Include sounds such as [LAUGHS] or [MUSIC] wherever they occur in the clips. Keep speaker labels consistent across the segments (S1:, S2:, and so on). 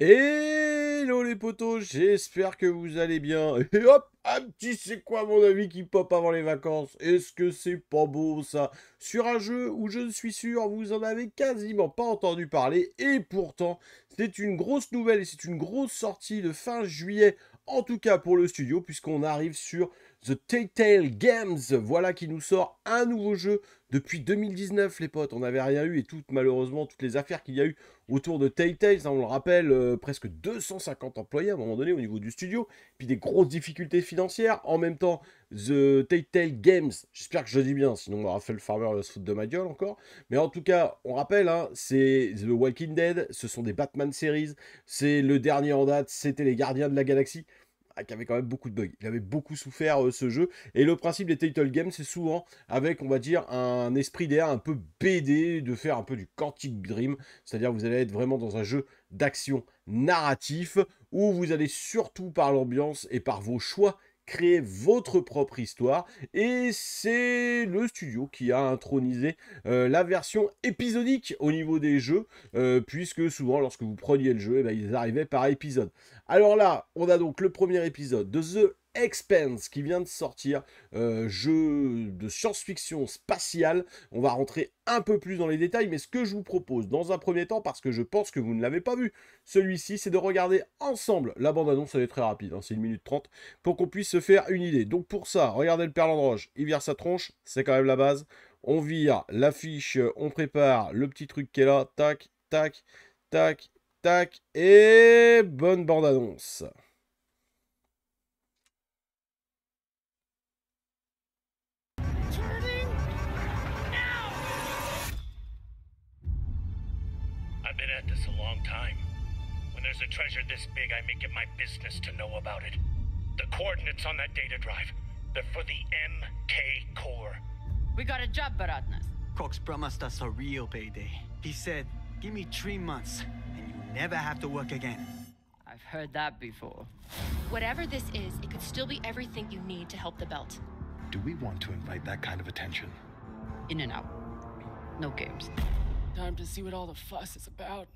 S1: Hello les potos, j'espère que vous allez bien. [LAUGHS] Et hop, un petit c'est quoi mon ami qui pop avant les vacances Est-ce que c'est pas beau ça Sur un jeu où je ne suis sûr, vous en avez quasiment pas entendu parler. Et pourtant, c'est une grosse nouvelle et c'est une grosse sortie de fin juillet, en tout cas pour le studio, puisqu'on arrive sur The Telltale Games, voilà qui nous sort un nouveau jeu depuis 2019 les potes, on n'avait rien eu et toutes malheureusement toutes les affaires qu'il y a eu autour de Telltale, on le rappelle, euh, presque 250 employés à un moment donné au niveau du studio, puis des grosses difficultés financières, en même temps The Telltale Games, j'espère que je dis bien, sinon on aura fait le farmer le foot de ma gueule encore, mais en tout cas on rappelle, hein, c'est The Walking Dead, ce sont des Batman series, c'est le dernier en date, c'était les Gardiens de la Galaxie, qui avait quand même beaucoup de bugs. Il avait beaucoup souffert euh, ce jeu. Et le principe des title games, c'est souvent avec, on va dire, un esprit d'air un peu BD, de faire un peu du Quantic Dream. C'est-à-dire vous allez être vraiment dans un jeu d'action narratif où vous allez surtout par l'ambiance et par vos choix créer votre propre histoire. Et c'est le studio qui a intronisé euh, la version épisodique au niveau des jeux, euh, puisque souvent lorsque vous preniez le jeu, et eh ben, ils arrivaient par épisode. Alors là, on a donc le premier épisode de The Expense qui vient de sortir, euh, jeu de science-fiction spatiale. On va rentrer un peu plus dans les détails, mais ce que je vous propose dans un premier temps, parce que je pense que vous ne l'avez pas vu, celui-ci, c'est de regarder ensemble la bande-annonce, elle est très rapide, hein, c'est une minute trente, pour qu'on puisse se faire une idée. Donc pour ça, regardez le Père roche, il vire sa tronche, c'est quand même la base. On vire l'affiche, euh, on prépare le petit truc qui est là, tac, tac, tac, tac, et bonne bande-annonce. time. When there's a treasure this big, I make it my business to know about it. The coordinates on that data drive, they're for the MK Core. We got a job, Baratnas. Cox promised us a real payday. He said, give me three months, and you never have to work again. I've heard that before. Whatever this is, it could still be everything you need to help the Belt. Do we want to invite that kind of attention? In and out. No games. Time to see what all the fuss is about.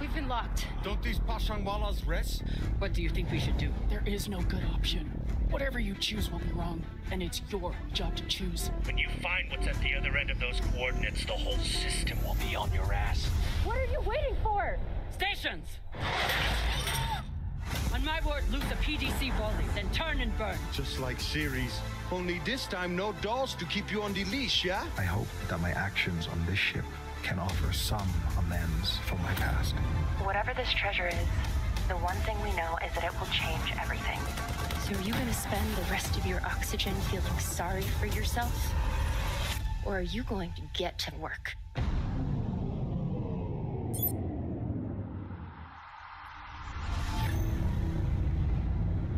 S1: We've been locked. Don't these Pashanwalas rest? What do you think we should do? There is no good option. Whatever you choose will be wrong, and it's your job to choose. When you find what's at the other end of those coordinates, the whole system will be on your ass. What are you waiting for? Stations! on my word, loot the PDC volley, then turn and burn. Just like Ceres. Only this time, no dolls to keep you on the leash, yeah? I hope that my actions on this ship can offer some amends for Whatever this treasure is, the one thing we know is that it will change everything. So are you going to spend the rest of your oxygen feeling sorry for yourself? Or are you going to get to work?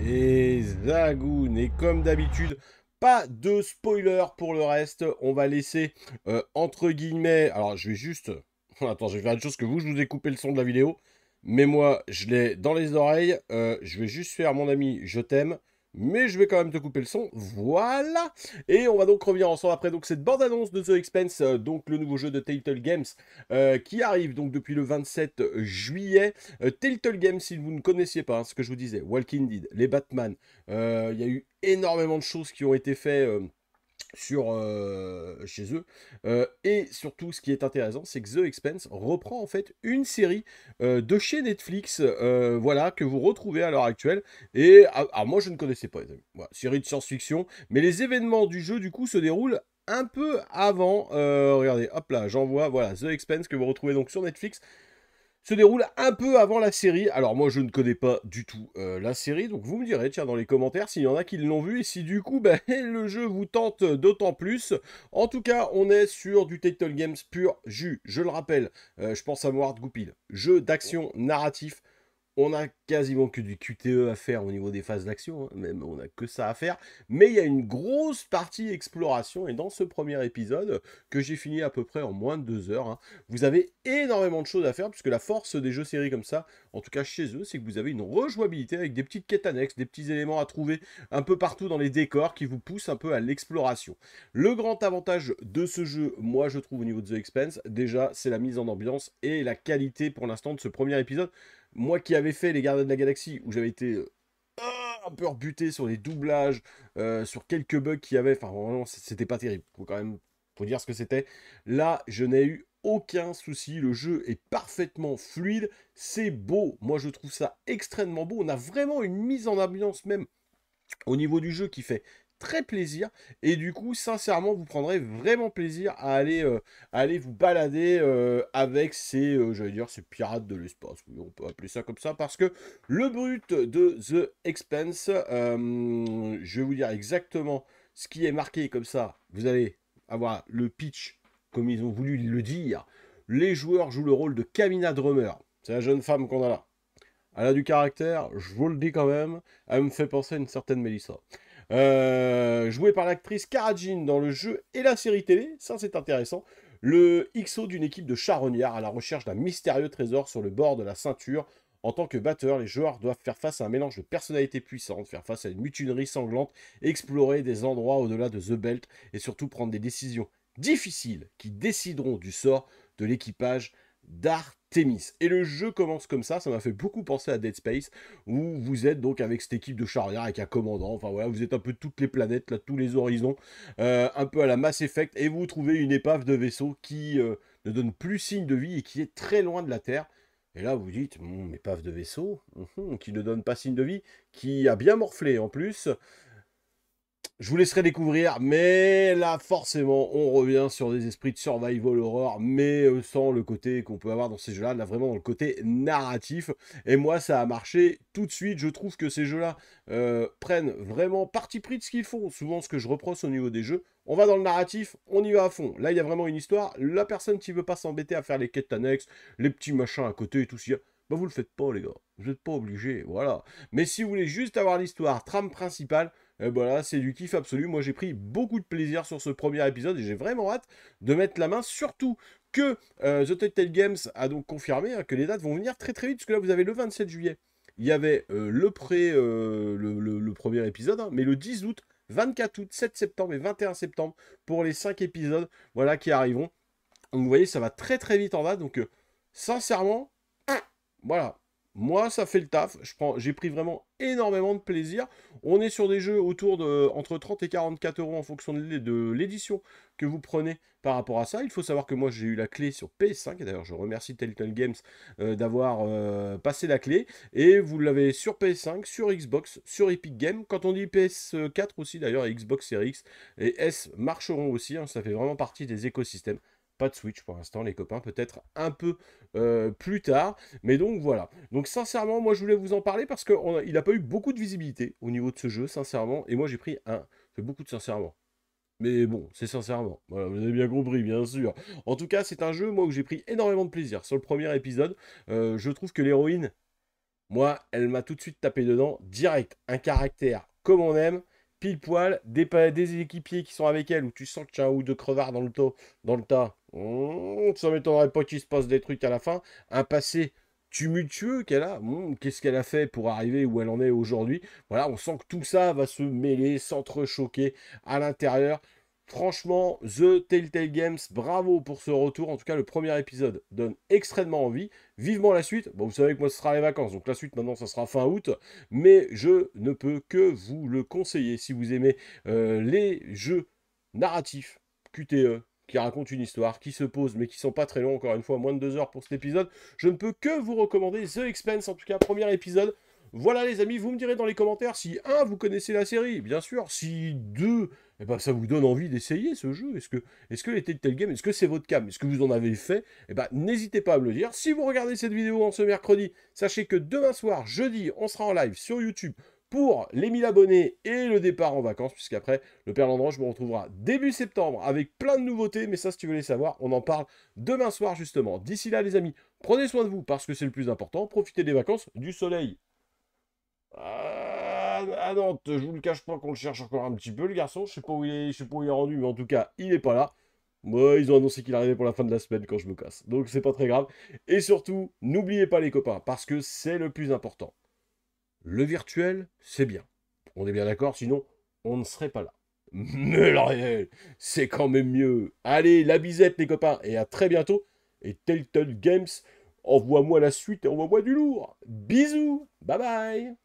S1: Et Zagoon et comme d'habitude, pas de spoiler pour le reste, on va laisser euh, entre guillemets, alors je vais juste [LAUGHS] Attends, je vais faire une chose que vous, je vous ai coupé le son de la vidéo. Mais moi, je l'ai dans les oreilles. Euh, je vais juste faire, mon ami, je t'aime. Mais je vais quand même te couper le son. Voilà Et on va donc revenir ensemble après donc cette bande-annonce de The Expense, euh, donc le nouveau jeu de Telltale Games, euh, qui arrive donc depuis le 27 juillet. Telltale Games, si vous ne connaissiez pas, hein, ce que je vous disais, Walking Dead, les Batman, il y a eu énormément de choses qui ont été faites sur, euh, chez eux. Euh, et surtout, ce qui est intéressant, c'est que The Expense reprend en fait une série euh, de chez Netflix, voilà, que vous retrouvez à l'heure actuelle. Et ah, alors moi, je ne connaissais pas, les série de science-fiction, mais les événements du jeu, du coup, se déroulent un peu avant. regardez, hop là, j'envoie, voilà, The Expense que vous retrouvez donc sur Netflix se déroule un peu avant la série. Alors moi je ne connais pas du tout euh, la série, donc vous me direz tiens dans les commentaires s'il y en a qui l'ont vu et si du coup [LAUGHS] ben, le jeu vous tente d'autant plus. En tout cas on est sur du title Games pur jus, je le rappelle, euh, je pense à Moard Goupil, jeu d'action narratif, on a quasiment que du QTE à faire au niveau des phases d'action, hein, même on n'a que ça à faire, mais il y a une grosse partie exploration, et dans ce premier épisode, que j'ai fini à peu près en moins de deux heures, hein, vous avez énormément de choses à faire, puisque la force des jeux séries comme ça, en tout cas chez eux, c'est que vous avez une rejouabilité avec des petites quêtes annexes, des petits éléments à trouver un peu partout dans les décors qui vous poussent un peu à l'exploration. Le grand avantage de ce jeu, moi je trouve au niveau de The Expense, déjà c'est la mise en ambiance et la qualité pour l'instant de ce premier épisode. Moi qui avais fait les gardes de la Galaxie, où j'avais été euh, un peu rebuté sur les doublages, euh, sur quelques bugs qu'il y avait. Enfin, vraiment, c'était pas terrible. Faut quand même faut dire ce que c'était. Là, je n'ai eu aucun souci. Le jeu est parfaitement fluide. C'est beau. Moi, je trouve ça extrêmement beau. On a vraiment une mise en ambiance même au niveau du jeu qui fait très plaisir. Et du coup, sincèrement, vous prendrez vraiment plaisir à aller, euh, aller vous balader euh, avec ces, euh, j'allais dire, ces pirates de l'espace. on peut appeler ça comme ça parce que le brut de The Expense, je vais vous dire exactement ce qui est marqué comme ça. Vous allez avoir le pitch comme ils ont voulu le dire. Les joueurs jouent le rôle de Kamina Drummer. C'est la jeune femme qu'on a là. Elle a du caractère, je vous le dis quand même. Elle me fait penser à une certaine Melissa. Euh, joué par l'actrice Karajin dans le jeu et la série télé, ça c'est intéressant. Le XO d'une équipe de charognards à la recherche d'un mystérieux trésor sur le bord de la ceinture. En tant que batteur, les joueurs doivent faire face à un mélange de personnalités puissantes, faire face à une mutinerie sanglante, explorer des endroits au-delà de The Belt et surtout prendre des décisions difficiles qui décideront du sort de l'équipage d'Artemis. Et le jeu commence comme ça, ça m'a fait beaucoup penser à Dead Space, où vous êtes donc avec cette équipe de charrières, avec un commandant, enfin voilà, vous êtes un peu toutes les planètes, là, tous les horizons, euh, un peu à la Mass Effect, et vous trouvez une épave de vaisseau qui euh, ne donne plus signe de vie et qui est très loin de la Terre. Et là, vous dites, mon épave de vaisseau, hum, hum, qui ne donne pas signe de vie, qui a bien morflé en plus, je vous laisserai découvrir, mais là, forcément, on revient sur des esprits de survival horror, mais euh, sans le côté qu'on peut avoir dans ces jeux-là, là, vraiment dans le côté narratif. Et moi, ça a marché tout de suite. Je trouve que ces jeux-là euh, prennent vraiment parti pris de ce qu'ils font. Souvent, ce que je reproche au niveau des jeux, on va dans le narratif, on y va à fond. Là, il y a vraiment une histoire. La personne qui veut pas s'embêter à faire les quêtes annexes, les petits machins à côté et tout ça, bah vous le faites pas, les gars. Vous n'êtes pas obligé, voilà. Mais si vous voulez juste avoir l'histoire, trame principale, voilà, euh, bah c'est du kiff absolu. Moi, j'ai pris beaucoup de plaisir sur ce premier épisode et j'ai vraiment hâte de mettre la main, surtout que euh, The Telltale Games a donc confirmé hein, que les dates vont venir très très vite, parce que là, vous avez le 27 juillet. Il y avait euh, le, pré, le, premier épisode, hein, mais le 10 août, 24 août, 7 septembre et 21 septembre pour les 5 épisodes voilà, qui arriveront. Donc vous voyez, ça va très très vite en date. Donc sincèrement, voilà, moi, ça fait le taf. J'ai pris vraiment énormément de plaisir. On est sur des jeux autour de entre 30 et 44 euros en fonction de l'édition que vous prenez par rapport à ça. Il faut savoir que moi, j'ai eu la clé sur PS5. D'ailleurs, je remercie Telltale Games euh, d'avoir euh, passé la clé. Et vous l'avez sur PS5, sur Xbox, sur Epic Games. Quand on dit PS4 aussi, d'ailleurs, Xbox Series X et S marcheront aussi. Hein. ça fait vraiment partie des écosystèmes. Pas de Switch pour l'instant, les copains, peut-être un peu euh, plus tard. Mais donc voilà. Donc sincèrement, moi je voulais vous en parler parce qu'il n'a pas eu beaucoup de visibilité au niveau de ce jeu, sincèrement. Et moi j'ai pris un. C'est beaucoup de sincèrement. Mais bon, c'est sincèrement. vous avez bien compris, bien sûr. En tout cas, c'est un jeu, moi, où j'ai pris énormément de plaisir. Sur le premier épisode, euh, je trouve que l'héroïne, moi, elle m'a tout de suite tapé dedans, direct. Un caractère comme on aime poil, des, équipiers qui sont avec elle, où tu sens que tu as un ou de crevards dans le, taux, dans le tas, mmh, ça m'étonnerait pas qu'il se passe des trucs à la fin, un passé tumultueux qu'elle a, mmh, qu'est-ce qu'elle a fait pour arriver où elle en est aujourd'hui, voilà, on sent que tout ça va se mêler, s'entrechoquer à l'intérieur, Franchement, The Telltale Games, bravo pour ce retour. En tout cas, le premier épisode donne extrêmement envie. Vivement la suite. Bon, vous savez que moi, ce sera les vacances. Donc la suite, maintenant, ça sera fin août. Mais je ne peux que vous le conseiller si vous aimez euh, les jeux narratifs QTE qui racontent une histoire, qui se posent, mais qui sont pas très longs, encore une fois, moins de deux heures pour cet épisode. Je ne peux que vous recommander The Expense, en tout cas, premier épisode. Voilà les amis, vous me direz dans les commentaires si un, vous connaissez la série, bien sûr, si deux et eh ben, ça vous donne envie d'essayer ce jeu. Est-ce que, est-ce que les est-ce que c'est votre cam Est-ce que vous en avez fait et eh ben, n'hésitez pas à me le dire. Si vous regardez cette vidéo en ce mercredi, sachez que demain soir, jeudi, on sera en live sur YouTube pour les 1000 abonnés et le départ en vacances, puisqu'après, le Père Landrange me retrouvera début septembre avec plein de nouveautés, mais ça, si tu veux les savoir, on en parle demain soir, justement. D'ici là, les amis, prenez soin de vous, parce que c'est le plus important, profitez des vacances, du soleil. Ah à, Je vous le cache pas qu'on le cherche encore un petit peu, le garçon. Je sais pas où il est, sais pas où il est rendu, mais en tout cas, il est pas là. Moi, ils ont annoncé qu'il arrivait pour la fin de la semaine quand je me casse. Donc c'est pas très grave. Et surtout, n'oubliez pas les copains, parce que c'est le plus important. Le virtuel, c'est bien. On est bien d'accord, sinon on ne serait pas là. Mais le réel, c'est quand même mieux. Allez, la bisette les copains, et à très bientôt. Et Telltale Games, envoie-moi la suite et envoie-moi du lourd. Bisous, bye bye